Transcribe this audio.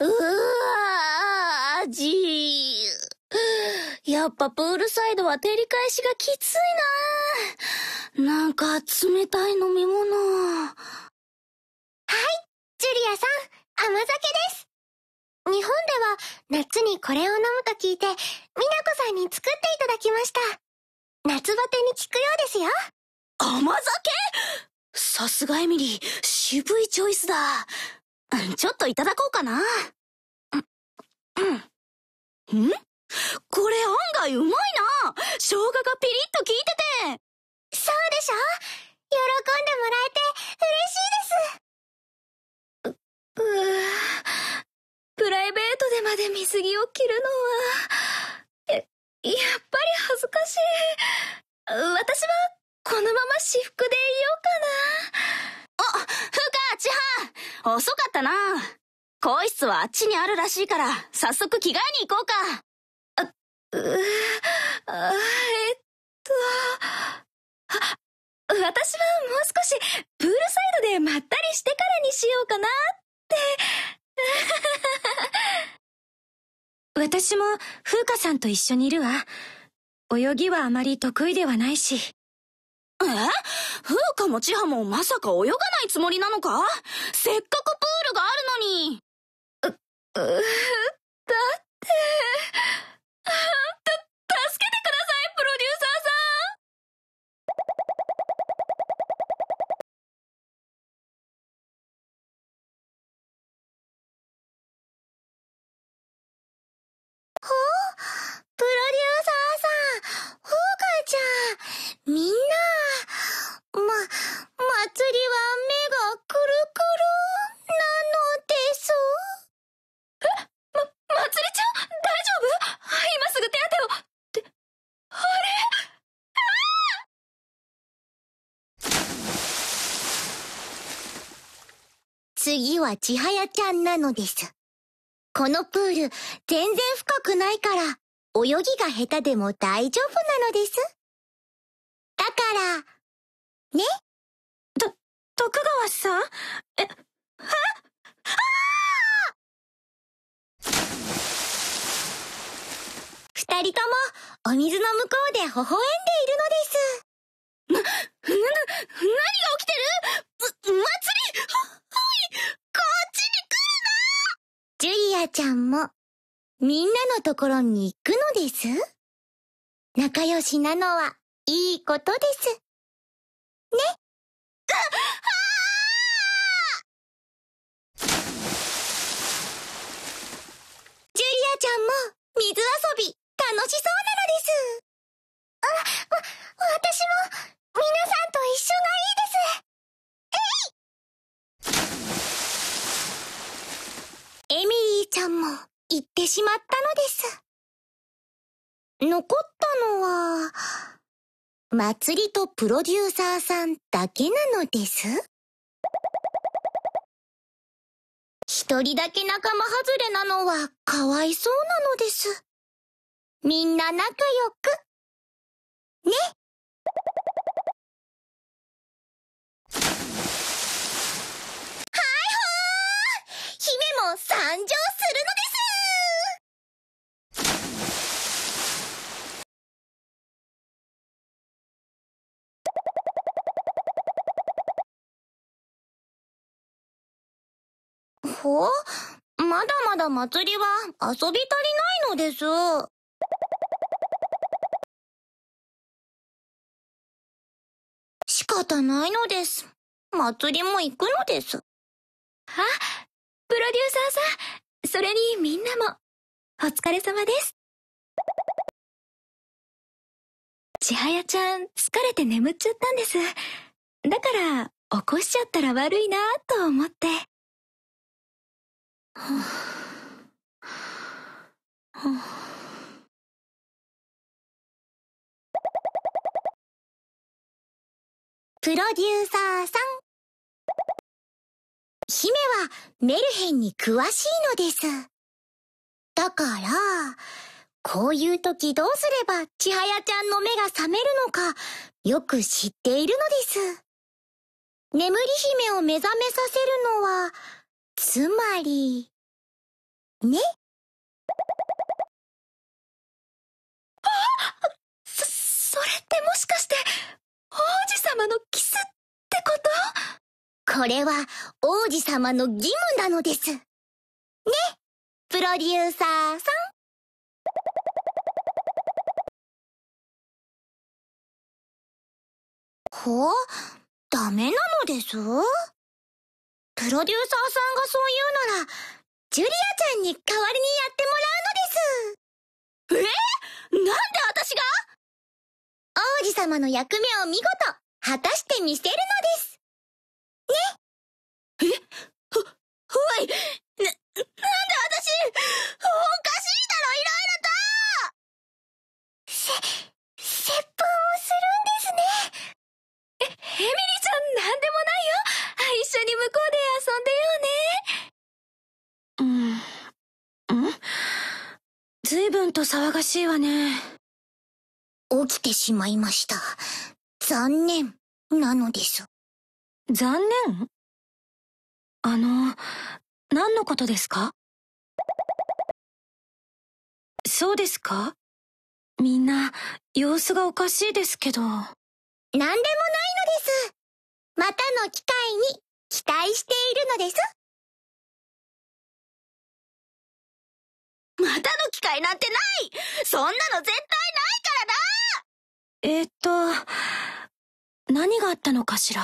うわー、じー。やっぱプールサイドは照り返しがきついななんか冷たい飲み物。はい、ジュリアさん、甘酒です。日本では夏にこれを飲むと聞いて、美奈子さんに作っていただきました。夏バテに効くようですよ。甘酒さすがエミリー、渋いチョイスだ。ちょっといただこうかな。うん。んこれ案外うまいな生姜がピリッと効いててそうでしょ喜んでもらえて嬉しいですう、うープライベートでまで水着を着るのは。遅かったな。更衣室はあっちにあるらしいから、早速着替えに行こうか。あ、うあ、えっと、あ、私はもう少し、プールサイドでまったりしてからにしようかなって。私も、風花さんと一緒にいるわ。泳ぎはあまり得意ではないし。え風花も千葉もまさか泳がないつもりなのかせっかくプールがあるのに。う、うだって、あんた次は千早ちゃんなのです。このプール、全然深くないから、泳ぎが下手でも大丈夫なのです。だから、ねと、徳川さんえ、あ二人とも、お水の向こうで微笑んでいるのです。な、な、何が起きてるう、待つジュリアちゃんも、みんなのところに行くのです仲良しなのは、いいことです。ね。ジュリアちゃんも、水遊び、ちゃんも行ってしまったのです。残ったのは、祭りとプロデューサーさんだけなのです一人だけ仲間外れなのはかわいそうなのです。みんな仲良く。ね。はいほー姫も参上ほうまだまだ祭りは遊び足りないのです。仕方ないのです。祭りも行くのです。あ、プロデューサーさん、それにみんなも、お疲れ様です。千早ちゃん、疲れて眠っちゃったんです。だから、起こしちゃったら悪いなと思って。プロデューサーさん姫はメルヘンに詳しいのですだからこういう時どうすれば千早ちゃんの目が覚めるのかよく知っているのです眠り姫を目覚めさせるのはつまり、ね。あそ、それってもしかして、王子様のキスってことこれは王子様の義務なのです。ね、プロデューサーさん。ほう、ダメなのですプロデューサーさんがそう言うなら、ジュリアちゃんに代わりにやってもらうのです。えー、なんで私が王子様の役目を見事、果たしてみせるのです。と騒がしいわね起きてしまいました残念なのです残念あの何のことですかそうですかみんな様子がおかしいですけど何でもないのですまたの機会に期待しているのですまた会なんてないそんなの絶対ないからなえっと、何があったのかしら。